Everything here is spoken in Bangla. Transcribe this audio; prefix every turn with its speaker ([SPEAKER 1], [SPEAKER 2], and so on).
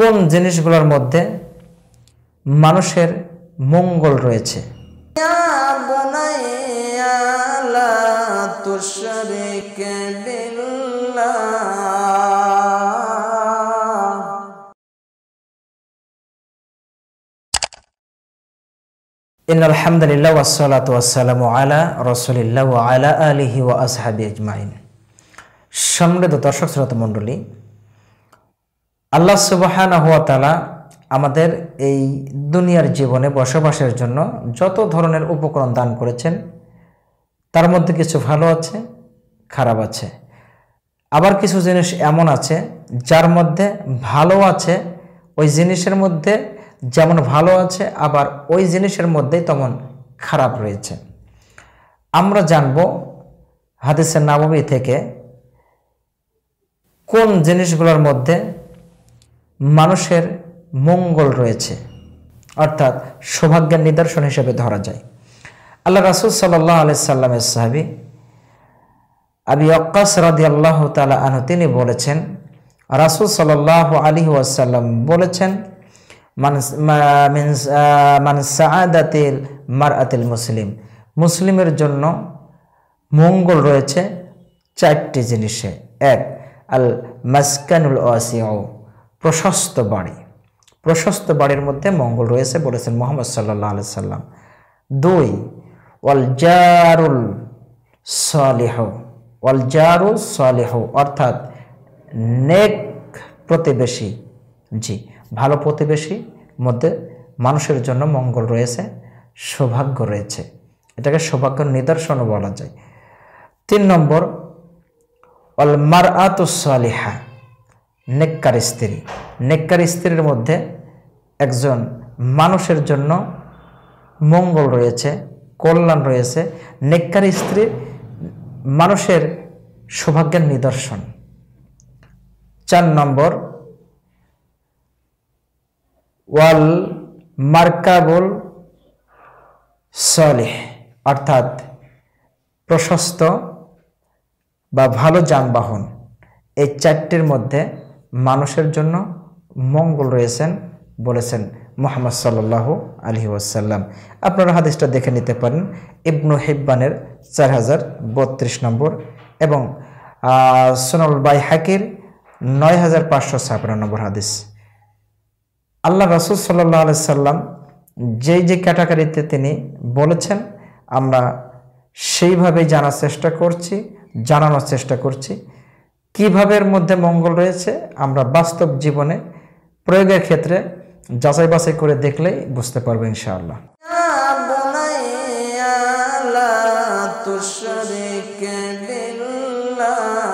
[SPEAKER 1] কোন জিনিসগুলোর মধ্যে মানুষের মঙ্গল রয়েছে ইন আলহামদুলিল্লাহ সম্মানিত দর্শক শ্রোতা মণ্ডলী আল্লাহ সুবাহান হুয়া তালা আমাদের এই দুনিয়ার জীবনে বসবাসের জন্য যত ধরনের উপকরণ দান করেছেন তার মধ্যে কিছু ভালো আছে খারাপ আছে আবার কিছু জিনিস এমন আছে যার মধ্যে ভালো আছে ওই জিনিসের মধ্যে যেমন ভালো আছে আবার ওই জিনিসের মধ্যেই তেমন খারাপ রয়েছে আমরা জানব হাদিসের নামবি থেকে কোন জিনিসগুলোর মধ্যে মানুষের মঙ্গল রয়েছে অর্থাৎ সৌভাগ্যের নিদর্শন হিসেবে ধরা যায় আল্লাহ রাসুল সাল্লাহ আলাইসাল্লামের সাহাবি আবি অক্কাস রাদি আল্লাহ তালা আনহ তিনি বলেছেন রাসুল সাল্লাহ আলী ওয়াসাল্লাম বলেছেন মানস সাদাতিল মার আতিল মুসলিম মুসলিমের জন্য মঙ্গল রয়েছে চারটি জিনিসে এক আল মাসকানুল ওয়াসিয়াও প্রশস্ত বাড়ি প্রশস্ত বাড়ির মধ্যে মঙ্গল রয়েছে বলেছেন মোহাম্মদ সাল্লাহ আলি সাল্লাম দুই ওয়ালজারুল সালেহ ওয়ালজারুল সালেহ অর্থাৎ নেক প্রতিবেশী জি ভালো প্রতিবেশী মধ্যে মানুষের জন্য মঙ্গল রয়েছে সৌভাগ্য রয়েছে এটাকে সৌভাগ্য নিদর্শনও বলা যায় তিন নম্বর অলমার আতুসালিহা নেককার স্ত্রী নেককার স্ত্রীর মধ্যে একজন মানুষের জন্য মঙ্গল রয়েছে কল্যাণ রয়েছে নেককার স্ত্রী মানুষের সৌভাগ্যের নিদর্শন চার নম্বর ওয়াল মার্কাবুল সলেহ অর্থাৎ প্রশস্ত বা ভালো যানবাহন এই চারটির মধ্যে মানুষের জন্য মঙ্গল রয়েছেন বলেছেন মোহাম্মদ সাল্লাহ আলহি ওয়াসাল্লাম আপনারা হাদিসটা দেখে নিতে পারেন ইবনু হিব্বানের চার হাজার বত্রিশ নম্বর এবং সোনাল বাই হাকির নয় হাজার পাঁচশো ছাপান্ন নম্বর হাদিস আল্লাহ রসুল সাল্লাহ আলি সাল্লাম যেই যে ক্যাটাগরিতে তিনি বলেছেন আমরা সেইভাবেই জানার চেষ্টা করছি জানানোর চেষ্টা করছি কীভাবের মধ্যে মঙ্গল রয়েছে আমরা বাস্তব জীবনে প্রয়োগের ক্ষেত্রে যাচাই বাছাই করে দেখলেই বুঝতে পারবো ইনশাআল্লাহ
[SPEAKER 2] তুষরিক